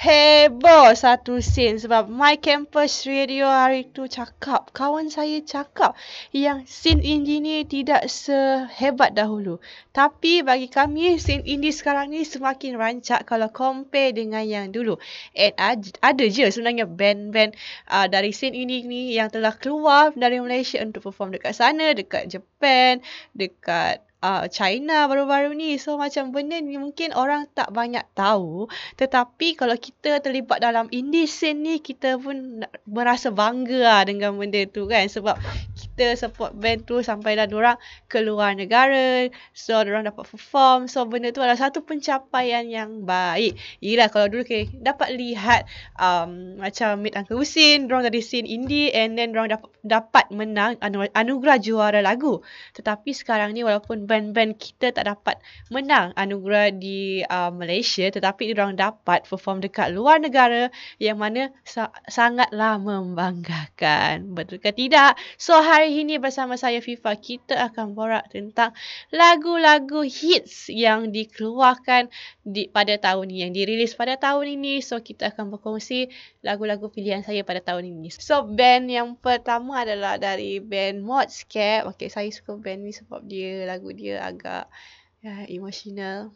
heboh satu scene sebab My Campus Radio hari tu cakap, kawan saya cakap yang scene ini ni tidak sehebat dahulu. Tapi bagi kami, scene ini sekarang ni semakin rancak kalau compare dengan yang dulu. And ada je sebenarnya band-band uh, dari scene ini ni yang telah keluar dari Malaysia untuk perform dekat sana, dekat Jepun dekat uh, China baru-baru ni. So macam benda ni mungkin orang tak banyak tahu. Tetapi kalau kita terlibat dalam indie scene ni, kita pun merasa bangga lah dengan benda tu kan. Sebab kita support band tu sampai dah orang keluar negara so orang dapat perform so benda tu adalah satu pencapaian yang baik yalah kalau dulu okay, dapat lihat um, macam Mid Uncle Husin orang dari scene indie and then orang dapat dapat menang anugerah juara lagu tetapi sekarang ni walaupun band-band kita tak dapat menang anugerah di uh, Malaysia tetapi orang dapat perform dekat luar negara yang mana sa- sangatlah membanggakan betul ke tidak so hari ini bersama saya FIFA, kita akan borak tentang lagu-lagu hits yang dikeluarkan di, pada tahun ini, yang dirilis pada tahun ini. So, kita akan berkongsi lagu-lagu pilihan saya pada tahun ini. So, band yang pertama adalah dari band Modscape. Okay, saya suka band ni sebab dia, lagu dia agak uh, emotional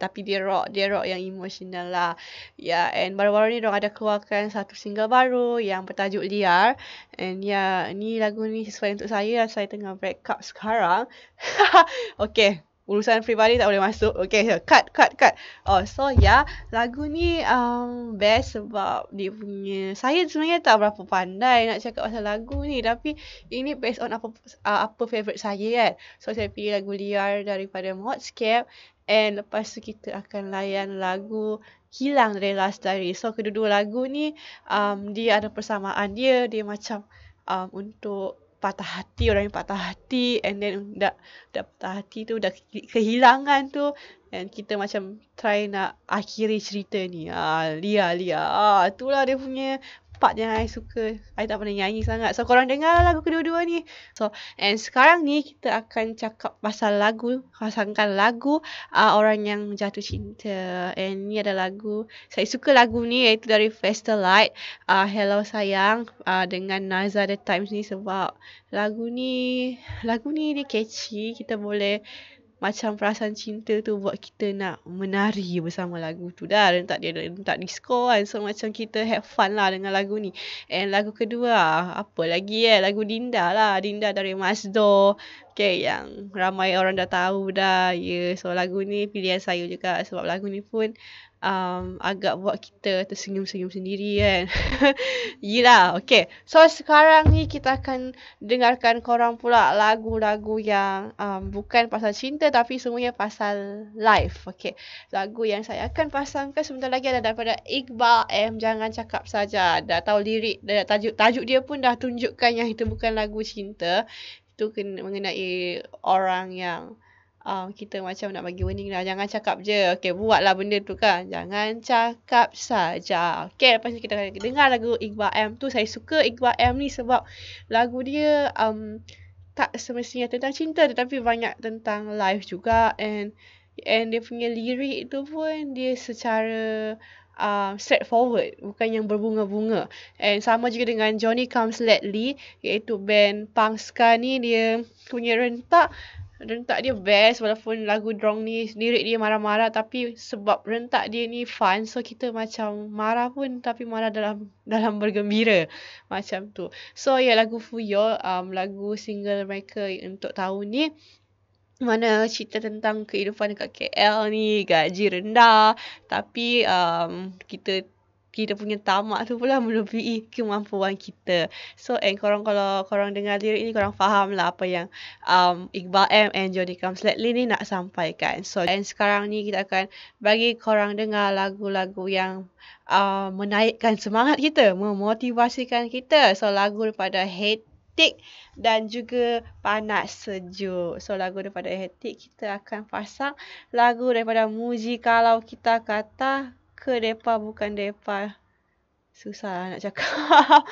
tapi dia rock, dia rock yang emotional lah. Ya, yeah, and baru-baru ni dong ada keluarkan satu single baru yang bertajuk Liar. And ya, yeah, ni lagu ni sesuai untuk saya lah. Saya tengah break up sekarang. okay urusan pribadi tak boleh masuk. Okay, so cut, cut, cut. Oh, so yeah, lagu ni um, best sebab dia punya, saya sebenarnya tak berapa pandai nak cakap pasal lagu ni. Tapi ini based on apa uh, apa favourite saya kan. So, saya pilih lagu liar daripada Modscape. And lepas tu kita akan layan lagu Hilang dari Last Diary. So, kedua-dua lagu ni, um, dia ada persamaan dia. Dia macam um, untuk patah hati orang yang patah hati and then dah dah patah hati tu dah kehilangan tu and kita macam try nak akhiri cerita ni ah lia lia ah itulah dia punya part yang I suka. I tak pernah nyanyi sangat. So korang dengar lah lagu kedua-dua ni. So and sekarang ni kita akan cakap pasal lagu. Pasangkan lagu uh, orang yang jatuh cinta. And ni ada lagu. Saya suka lagu ni iaitu dari Festa Light. Uh, Hello Sayang uh, dengan Nazar The Times ni sebab lagu ni lagu ni dia catchy. Kita boleh macam perasaan cinta tu buat kita nak menari bersama lagu tu dah dan tak dia rentak disco kan so macam kita have fun lah dengan lagu ni and lagu kedua apa lagi eh lagu Dinda lah Dinda dari Masdo okay yang ramai orang dah tahu dah ya yeah. so lagu ni pilihan saya juga sebab lagu ni pun um, agak buat kita tersenyum-senyum sendiri kan. Yelah, Okey. So sekarang ni kita akan dengarkan korang pula lagu-lagu yang um, bukan pasal cinta tapi semuanya pasal life. Okey. lagu yang saya akan pasangkan sebentar lagi adalah daripada Iqbal M. Jangan cakap saja. Dah tahu lirik, dah tajuk, tajuk dia pun dah tunjukkan yang itu bukan lagu cinta. Itu mengenai orang yang uh, kita macam nak bagi warning lah. Jangan cakap je. Okay, buatlah lah benda tu kan. Jangan cakap saja. Okay, lepas ni kita akan dengar lagu Iqbal M tu. Saya suka Iqbal M ni sebab lagu dia um, tak semestinya tentang cinta tetapi banyak tentang life juga. And and dia punya lirik tu pun dia secara uh, straightforward bukan yang berbunga-bunga and sama juga dengan Johnny Comes Lately iaitu band punk ni dia punya rentak rentak dia best walaupun lagu drong ni lirik dia marah-marah tapi sebab rentak dia ni fun so kita macam marah pun tapi marah dalam dalam bergembira macam tu. So yeah lagu Fuyo um, lagu single mereka untuk tahun ni mana cerita tentang kehidupan dekat KL ni gaji rendah tapi um, kita kita punya tamak tu pula melebihi kemampuan kita. So and korang kalau korang dengar lirik ni korang faham lah apa yang um, Iqbal M and Jody Kams Lately ni nak sampaikan. So and sekarang ni kita akan bagi korang dengar lagu-lagu yang uh, menaikkan semangat kita, memotivasikan kita. So lagu daripada Hate dan juga panas sejuk. So lagu daripada Hetik kita akan pasang lagu daripada Muji kalau kita kata ke depa bukan depa susah lah nak cakap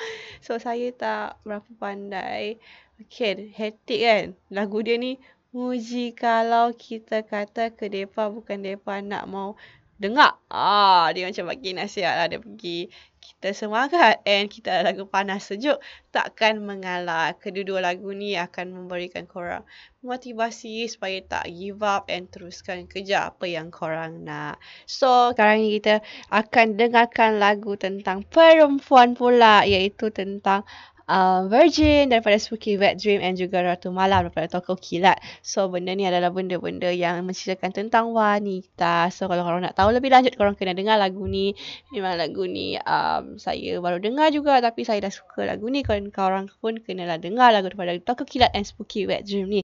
so saya tak berapa pandai okey hectic kan lagu dia ni muji kalau kita kata ke depa bukan depa nak mau dengar. Ah, dia macam bagi nasihat lah. Dia pergi kita semangat and kita lagu panas sejuk takkan mengalah. Kedua-dua lagu ni akan memberikan korang motivasi supaya tak give up and teruskan kerja apa yang korang nak. So, sekarang ni kita akan dengarkan lagu tentang perempuan pula iaitu tentang Uh, virgin daripada Spooky Wet Dream and juga Ratu Malam daripada Toko Kilat. So benda ni adalah benda-benda yang menceritakan tentang wanita. So kalau korang nak tahu lebih lanjut korang kena dengar lagu ni. Memang lagu ni um, saya baru dengar juga tapi saya dah suka lagu ni. Korang, korang pun kena lah dengar lagu daripada Toko Kilat and Spooky Wet Dream ni.